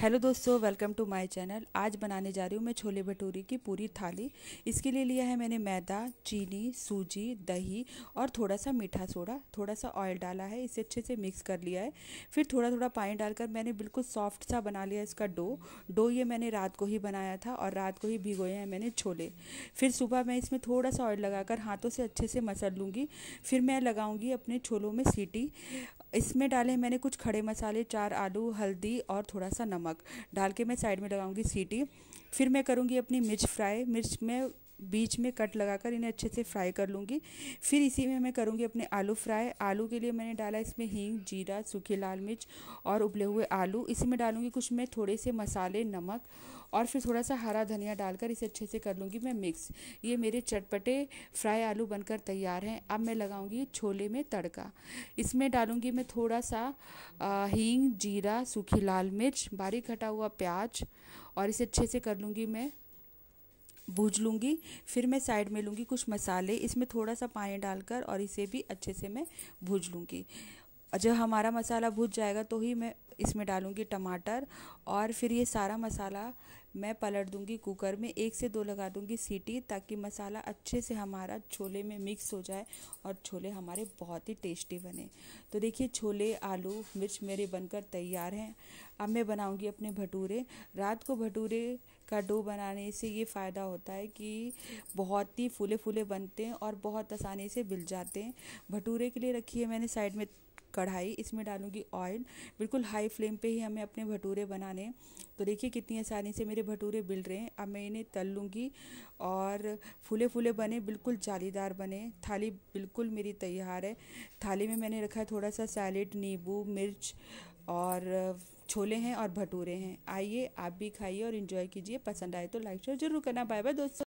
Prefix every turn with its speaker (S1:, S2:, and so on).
S1: hello दोस्तों welcome to my channel आज बनाने जा रही हूँ मैं छोले भटूरे की पूरी थाली इसके लिए लिया है मैंने मैदा चीनी सूजी दही और थोड़ा सा मीठा सोडा थोड़ा सा ऑयल डाला है इसे अच्छे से मिक्स कर लिया है फिर थोड़ा थोड़ा पानी डालकर मैंने बिल्कुल सॉफ्ट सा बना लिया इसका डो डो ये मैंने रात को ही बनाया था और रात को ही भिगोए हैं मैंने छोले फिर सुबह मैं इसमें थोड़ा सा ऑयल लगाकर हाथों से अच्छे से मसल लूँगी फिर मैं लगाऊँगी अपने छोलों में सीटी इसमें डाले मैंने कुछ खड़े मसाले चार आलू हल्दी और थोड़ा सा नमक नमक डाल के मैं साइड में लगाऊंगी सीटी फिर मैं करूंगी अपनी मिर्च फ्राई मिर्च में बीच में कट लगाकर इन्हें अच्छे से फ्राई कर लूँगी फिर इसी में मैं करूँगी अपने आलू फ्राई आलू के लिए मैंने डाला इसमें हींग जीरा सूखी लाल मिर्च और उबले हुए आलू इसी में डालूँगी कुछ मैं थोड़े से मसाले नमक और फिर थोड़ा सा हरा धनिया डालकर इसे अच्छे से कर लूँगी मैं मिक्स ये मेरे चटपटे फ्राई आलू बनकर तैयार हैं अब मैं लगाऊँगी छोले में तड़का इसमें डालूँगी मैं थोड़ा सा हींग जीरा सूखी लाल मिर्च बारीक कटा हुआ प्याज और इसे अच्छे से कर लूँगी मैं भूज लूँगी फिर मैं साइड में लूँगी कुछ मसाले इसमें थोड़ा सा पानी डालकर और इसे भी अच्छे से मैं भूज लूँगी जब हमारा मसाला भुज जाएगा तो ही मैं इसमें डालूँगी टमाटर और फिर ये सारा मसाला मैं पलट दूँगी कुकर में एक से दो लगा दूँगी सीटी ताकि मसाला अच्छे से हमारा छोले में मिक्स हो जाए और छोले हमारे बहुत ही टेस्टी बने तो देखिए छोले आलू मिर्च मेरे बनकर तैयार हैं अब मैं बनाऊँगी अपने भटूरे रात को भटूरे का डो बनाने से ये फ़ायदा होता है कि बहुत ही फूले फूले बनते हैं और बहुत आसानी से मिल जाते हैं भटूरे के लिए रखी है मैंने साइड में कढ़ाई इसमें डालूंगी ऑयल बिल्कुल हाई फ्लेम पे ही हमें अपने भटूरे बनाने तो देखिए कितनी आसानी से मेरे भटूरे बिल रहे हैं अब मैं इन्हें तल लूँगी और फूले फूले बने बिल्कुल जालीदार बने थाली बिल्कुल मेरी तैयार है थाली में मैंने रखा है थोड़ा सा सैलेड नींबू मिर्च और छोले हैं और भटूरे हैं आइए आप भी खाइए और इन्जॉय कीजिए पसंद आए तो लाइक शेयर जरूर करना बाय बाय दोस्तों